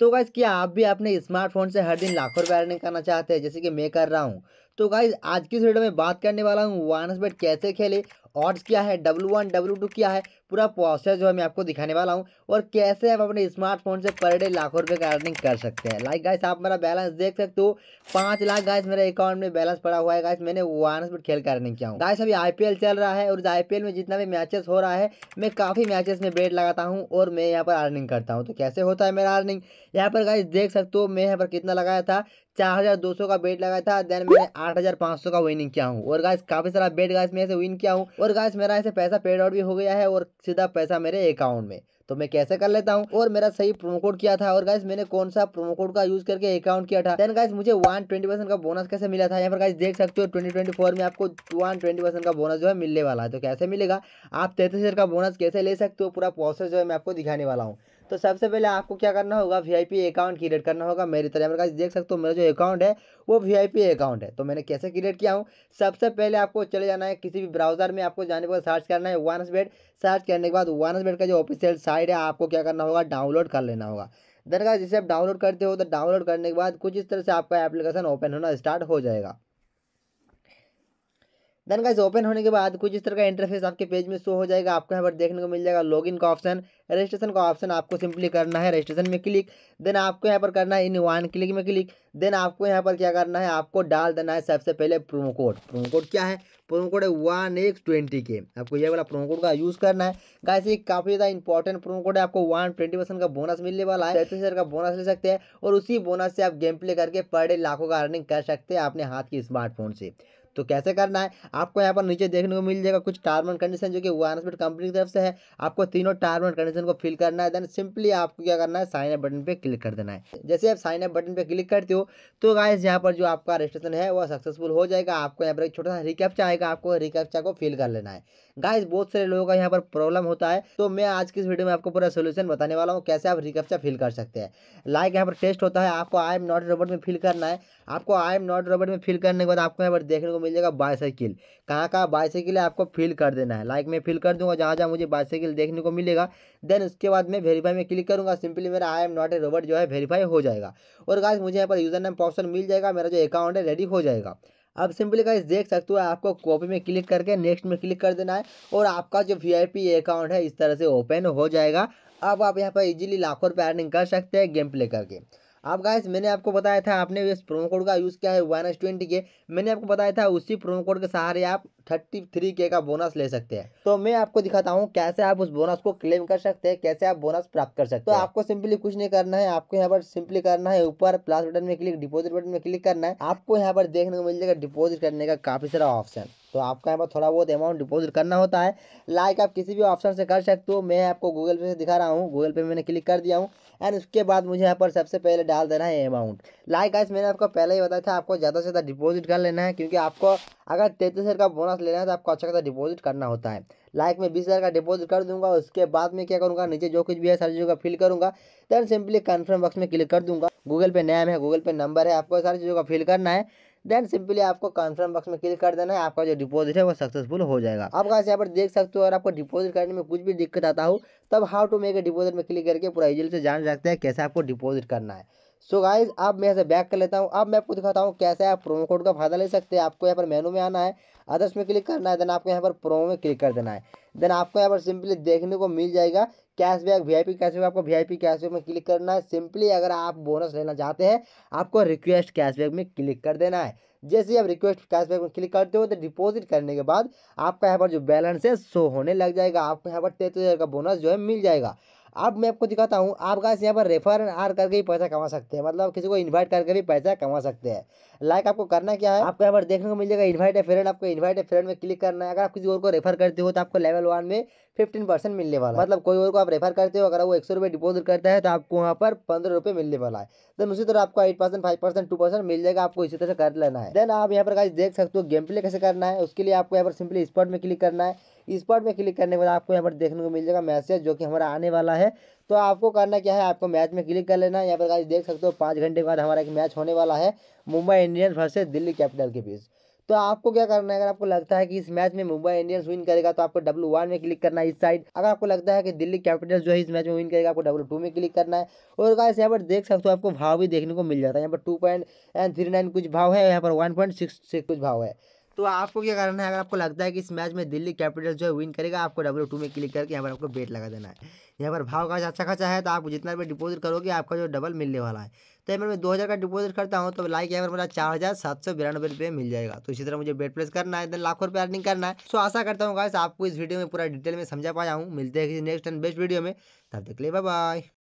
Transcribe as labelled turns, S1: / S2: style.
S1: तो गाइज क्या आप भी अपने स्मार्टफोन से हर दिन लाखों रुपये अर्निंग करना चाहते हैं जैसे कि मैं कर रहा हूँ तो गाइज आज की इस वीडियो में बात करने वाला हूँ वानस बेट कैसे खेले ऑड्स क्या है डब्लू वन डब्लू टू क्या है पूरा प्रोसेस जो है मैं आपको दिखाने वाला हूँ और कैसे आप अपने स्मार्टफोन से पर डे लाखों रुपये का अर्निंग कर सकते हैं लाइक गाइस आप मेरा बैलेंस देख सकते हो पाँच लाख गाइस मेरे अकाउंट में बैलेंस पड़ा हुआ है गाइस मैंने वन पर खेल कर अर्निंग किया हूँ गाइस अभी आई चल रहा है और इस आई में जितना भी मैचेस हो रहा है मैं काफ़ी मैचेस में बेट लगाता हूँ और मैं यहाँ पर अर्निंग करता हूँ तो कैसे होता है मेरा अर्निंग यहाँ पर गाइस देख सकते हो मैं यहाँ पर कितना लगाया था चार हज़ार दो सौ का बेट लगाया था देन मैंने आठ हज़ार पाँच सौ का विनिंग किया हूँ और गाइस काफ़ी सारा बेट गाइस मैं ऐसे विन किया हूँ और गाइस मेरा ऐसे पैसा पेड आउट भी हो गया है और सीधा पैसा मेरे अकाउंट में तो मैं कैसे कर लेता हूँ और मेरा सही प्रोमो कोड किया था और गाइस मैंने कौन सा प्रोमो कोड का यूज करके अकाउंट किया था देन गाइस मुझे वन ट्वेंटी परसेंट का बोनस कैसे मिला था यहाँ पर गाइस देख सकते हो ट्वेंटी ट्वेंटी फोर में आपको वन ट्वेंटी परसेंट का बोनस जो है मिलने वाला है तो कैसे मिलेगा आप तैतीस का बोनस कैसे ले सकते हो पूरा प्रोसेस जो है मैं आपको दिखाने वाला हूँ तो सबसे पहले आपको क्या करना होगा पी अकाउंट क्रिएट करना होगा मेरी तरह मेरे देख सकते हो मेरा जो अकाउंट है वो पी अकाउंट है तो मैंने कैसे क्रिएट किया हूँ सबसे पहले आपको चले जाना है किसी भी ब्राउजर में आपको जाने के बाद सर्च करना है वन सर्च करने के बाद वन का जो ऑफिशियल साइट है आपको क्या करना होगा डाउनलोड कर लेना होगा दरगाह जिसे आप डाउनलोड करते हो तो डाउनलोड करने के बाद कुछ इस तरह से आपका एप्लीकेशन ओपन होना स्टार्ट हो जाएगा देन गाइस ओपन होने के बाद कुछ इस तरह का इंटरफेस आपके पेज में शो हो जाएगा आपको यहाँ पर देखने को मिल जाएगा लॉगिन का ऑप्शन रजिस्ट्रेशन का ऑप्शन आपको सिंपली करना है रजिस्ट्रेशन में क्लिक देन आपको यहाँ पर करना है इन वन क्लिक में क्लिक देन आपको यहाँ पर क्या करना है आपको डाल देना है सबसे पहले प्रोमो कोड प्रोमो कोड क्या है प्रोमो कोड है वन एक्स ट्वेंटी के आपको ये वाला प्रोमो कोड का यूज़ करना है गाइस ये काफ़ी ज़्यादा इंपॉर्टेंट प्रोमो कोड है आपको वन ट्वेंटी परसेंट का बोनस मिलने वाला है सैंतीस का बोनस ले सकते हैं और उसी बोनस से आप गेम प्ले करके पर डे लाखों का अर्निंग कर सकते हैं अपने हाथ की स्मार्टफोन से तो कैसे करना है आपको यहाँ पर नीचे देखने को मिल जाएगा कुछ टर्म एंड कंडीशन जो कि वानसमेट कंपनी की तरफ से है आपको तीनों टर्म एंड कंडीशन को फिल करना है देन सिंपली आपको क्या करना है साइन अप बटन पर क्लिक कर देना है जैसे आप साइन अप बटन पर क्लिक करते हो तो गाइस यहाँ पर जो आपका रजिस्ट्रेशन है वो सक्सेसफुल हो जाएगा आपको यहाँ पर एक छोटा सा रिकैप्चा आएगा आपको रिकैप्चा को फिल कर लेना है गाइस बहुत सारे लोगों का यहाँ पर प्रॉब्लम होता है तो मैं आज की इस वीडियो में आपको पूरा सोल्यूशन बताने वाला हूँ कैसे आप रिकेप्चा फिल कर सकते हैं लाइक यहाँ पर टेस्ट होता है आपको आई एम नॉट रोबोट में फिल करना है आपको आई एम नॉट रोबोट में फिल करने के बाद आपको यहाँ पर देखने को मिल जाएगा बाइसाइकिल कहाँ कहाँ बाइसाइकिल है आपको फिल कर देना है लाइक मैं फिल कर दूंगा जहाँ जहाँ मुझे बाइसाइकिल देखने को मिलेगा देन उसके बाद मैं वेरीफाई में क्लिक करूँगा सिंपली मेरा I am not a robot जो है वेरीफाई हो जाएगा और गाइस मुझे यहाँ पर यूज़र नेम ऑप्शन मिल जाएगा मेरा जो अकाउंट है रेडी हो जाएगा अब सिंपली गाइस देख सकते हो आपको कॉपी में क्लिक करके नेक्स्ट में क्लिक कर देना है और आपका जो वी अकाउंट है इस तरह से ओपन हो जाएगा अब आप यहाँ पर इजीली लाखों रुपये अर्निंग कर सकते हैं गेम प्ले करके आप गाइस मैंने आपको बताया था आपने इस प्रोमो कोड का यूज़ किया है वन एस ट्वेंटी के मैंने आपको बताया था उसी प्रोमो कोड के सहारे आप थर्टी थ्री के का बोनस ले सकते हैं तो मैं आपको दिखाता हूँ कैसे आप उस बोनस को क्लेम कर सकते हैं कैसे आप बोनस प्राप्त कर सकते हैं तो आपको सिंपली कुछ नहीं करना है आपको यहाँ पर सिंपली करना है ऊपर प्लस बटन में क्लिक डिपोजिट बटन में क्लिक करना है आपको यहाँ पर देखने को मिल जाएगा डिपोजिट करने का काफ़ी सारा ऑप्शन तो आपका यहाँ पर थोड़ा बहुत अमाउंट डिपोजिट करना होता है लाइक आप किसी भी ऑप्शन से कर सकते हो मैं आपको गूगल पे से दिखा रहा हूँ गूगल पे मैंने क्लिक कर दिया हूँ एंड उसके बाद मुझे यहाँ पर सबसे पहले डाल देना है अमाउंट लाइक आइस मैंने आपको पहले ही बताया था आपको ज़्यादा से ज़्यादा डिपॉजिट कर लेना है क्योंकि आपको अगर तैंतीस हज़ार का बोनस लेना है तो आपको अच्छा खासा डिपॉजिट करना होता है लाइक में बीस हज़ार का डिपॉजिट कर दूंगा उसके बाद में क्या करूँगा नीचे जो कुछ भी है सारी चीज़ों का फिल करूँगा देन सिंपली कन्फर्म बॉक्स में क्लिक कर दूंगा गूगल पे नेम है गूगल पे नंबर है आपको सारी चीज़ों का फिल करना है देन सिंपली आपको कन्फर्म बॉक्स में क्लिक कर देना है आपका जो डिपॉजिट है वो सक्सेसफुल हो जाएगा आप कहा यहाँ पर देख सकते हो अगर आपको डिपॉजिट करने में कुछ भी दिक्कत आता हो तब how to make a deposit में क्लिक करके पूरा इजिल से जान सकते हैं कैसे आपको डिपॉजिट करना है सो गाइज अब मैं ऐसे बैक कर लेता हूँ अब मैं आपको दिखाता हूँ कैसे आप प्रोमो कोड का फायदा ले सकते हैं आपको यहाँ पर मेनू में आना है अदर्स में क्लिक करना है देन आपको यहाँ पर प्रोमो में क्लिक कर देना है देन आपको यहाँ पर सिंपली देखने को मिल जाएगा cashback V I P cashback आपको वी आई पी कैशबैक में क्लिक करना है सिंपली अगर आप बोनस लेना चाहते हैं आपको रिक्वेस्ट कैशबैक में क्लिक कर देना है जैसे ही आप रिक्वेस्ट कैशबैक में क्लिक करते हो तो डिपॉजिट करने के बाद आपका यहाँ पर जो बैलेंस है शो होने लग जाएगा आपको यहाँ पर तैंतीस हज़ार का बोनस जो है मिल जाएगा अब मैं आपको दिखाता हूँ आप गाइस यहाँ पर रेफर आर करके ही पैसा कमा सकते हैं मतलब किसी को इन्वाइट करके भी पैसा कमा सकते हैं लाइक आपको करना क्या है आपको यहाँ पर देखने को मिल जाएगा इन्वाइट फ्रेंड आपको इन्वाइट फ्रेंड में क्लिक करना है अगर आप किसी और को रेफर करते हो तो आपको लेवल वन में फिफ्टीन परसेंट मिलने वाला मतलब कोई और को आप रेफर करते हो अगर वो एक सौ रुपये डिपोजिट करता है तो आपको वहाँ पर पंद्रह रुपये मिलने वाला है देन उसी तरह आपको eight percent five percent two percent मिल जाएगा आपको इसी तरह से कर लेना है देन आप यहाँ पर गाइस देख सकते हो गेम प्ले कैसे करना है उसके लिए आपको यहाँ पर सिंपली स्पॉट में क्लिक करना है स्पॉट में क्लिक करने के बाद आपको यहाँ पर देखने को मिल जाएगा मैसेज जो कि हमारा आने वाला है तो आपको करना क्या है आपको मैच में क्लिक कर लेना है यहाँ पर गाइस देख सकते हो पाँच घंटे के बाद हमारा एक मैच होने वाला है Mumbai Indians versus Delhi capital के बीच तो आपको क्या करना है अगर आपको लगता है कि इस मैच में मुंबई इंडियंस विन करेगा तो आपको डब्ल्यू वन में क्लिक करना है इस साइड अगर आपको लगता है कि दिल्ली कैपिटल्स जो है इस मैच में विन करेगा आपको डब्लू टू में क्लिक करना है और अगर यहाँ पर देख सकते हो आपको भाव भी देखने को मिल जाता है यहाँ पर टू पॉइंट थ्री नाइन कुछ भाव है यहाँ पर वन पॉइंट सिक्स कुछ भाव है तो आपको क्या करना है अगर आपको लगता है कि इस मैच में दिल्ली कैपिटल जो है विन करेगा आपको डब्ल्यू टू में क्लिक करके यहाँ पर आपको बेट लगा देना है यहाँ पर भाव का अच्छा खासा है तो आप जितना भी डिपोजिट करोगे आपका जो डबल मिलने वाला है तो यहाँ पर मैं दो हज़ार का डिपोजिट करता हूँ तो लाइक यहाँ पर मेरा चार हज़ार सात सौ बिरानवे रुपये मिल जाएगा तो इसी तरह मुझे बेट प्लेस करना है देन लाखों रुपये अर्निंग करना है सो आशा करता हूँ गाइस आपको इस वीडियो में पूरा डिटेल में समझा पाया हूँ मिलते हैं किसी नेक्स्ट एंड बेस्ट वीडियो में तब तक ले बाय